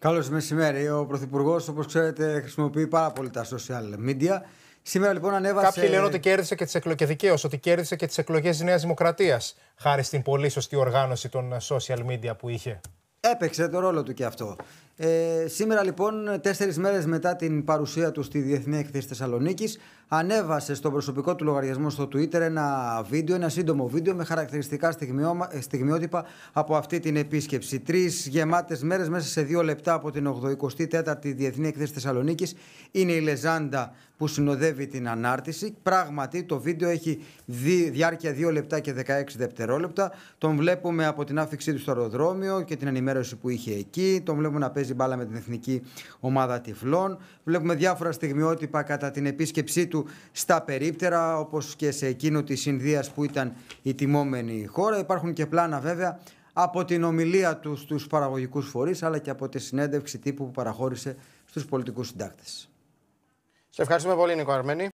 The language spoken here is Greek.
Καλώ μεσημέρι. Ο Πρωθυπουργός, όπως ξέρετε, χρησιμοποιεί πάρα πολύ τα social media. Σήμερα λοιπόν ανέβασε. Κάποιοι λένε ότι κέρδισε και τις εκλογές. Δικαίως, ότι κέρδισε και τις εκλογές της Νέας Δημοκρατίας. Χάρη στην πολύ σωστή οργάνωση των social media που είχε. Έπαιξε το ρόλο του και αυτό. Ε, σήμερα λοιπόν, τέσσερις μέρες μετά την παρουσία του στη Διεθνή Εκθέση Θεσσαλονίκης, ανέβασε στον προσωπικό του λογαριασμό στο Twitter ένα βίντεο, ένα σύντομο βίντεο με χαρακτηριστικά ε, στιγμιότυπα από αυτή την επίσκεψη. Τρεις γεμάτες μέρες μέσα σε δύο λεπτά από την 84η Διεθνή Εκθέση Θεσσαλονίκης είναι η λεζάντα που συνοδεύει την ανάρτηση. Πράγματι, το βίντεο έχει δι, διάρκεια 2 λεπτά και 16 δευτερόλεπτα. Τον βλέπουμε από την άφηξή του στο αεροδρόμιο και την ενημέρωση ενημέρωση που είχε εκεί. Τον βλέπουμε να παίζει μπάλα με την εθνική ομάδα τυφλών. Βλέπουμε διάφορα στιγμιότυπα κατά την επίσκεψή του στα περίπτερα, όπως και σε εκείνο της Ινδίας που ήταν η τιμόμενη χώρα. Υπάρχουν και πλάνα βέβαια από την ομιλία του στους παραγωγικούς φορείς αλλά και από τη συνέντευξη τύπου που παραχώρησε στους πολιτικούς συντάκτες. Σε ευχαριστούμε πολύ Νίκο Αρμένη.